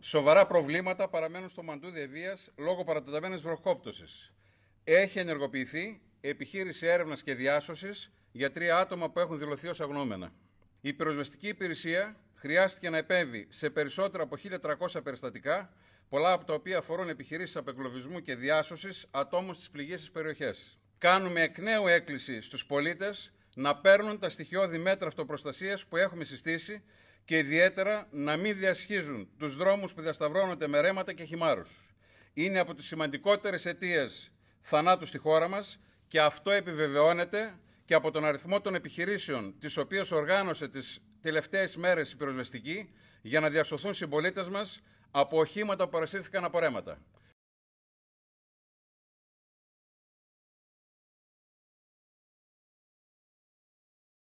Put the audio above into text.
Σοβαρά προβλήματα παραμένουν στο μαντούδι Ευεία λόγω παρατεταμένης βροχόπτωσης. Έχει ενεργοποιηθεί επιχείρηση έρευνας και διάσωσης για τρία άτομα που έχουν δηλωθεί ως αγνώμενα. Η πυροσβεστική υπηρεσία χρειάστηκε να επέμβει σε περισσότερα από 1.300 περιστατικά, πολλά από τα οποία αφορούν επιχειρήσεις απεγκλωβισμού και διάσωσης ατόμων στις πληγήσεις περιοχές. Κάνουμε εκ νέου έκκληση στους πολίτες να παίρνουν τα στοιχειώδη μέτρα αυτοπροστασίας που έχουμε συστήσει και ιδιαίτερα να μην διασχίζουν τους δρόμους που διασταυρώνονται με ρέματα και χυμάρους. Είναι από τις σημαντικότερες αιτίες θανάτου στη χώρα μας και αυτό επιβεβαιώνεται και από τον αριθμό των επιχειρήσεων τις οποίες οργάνωσε τις τελευταίες μέρες η πυροσβεστική για να διασωθούν συμπολίτες μας από οχήματα που παρασύρθηκαν από ρέματα.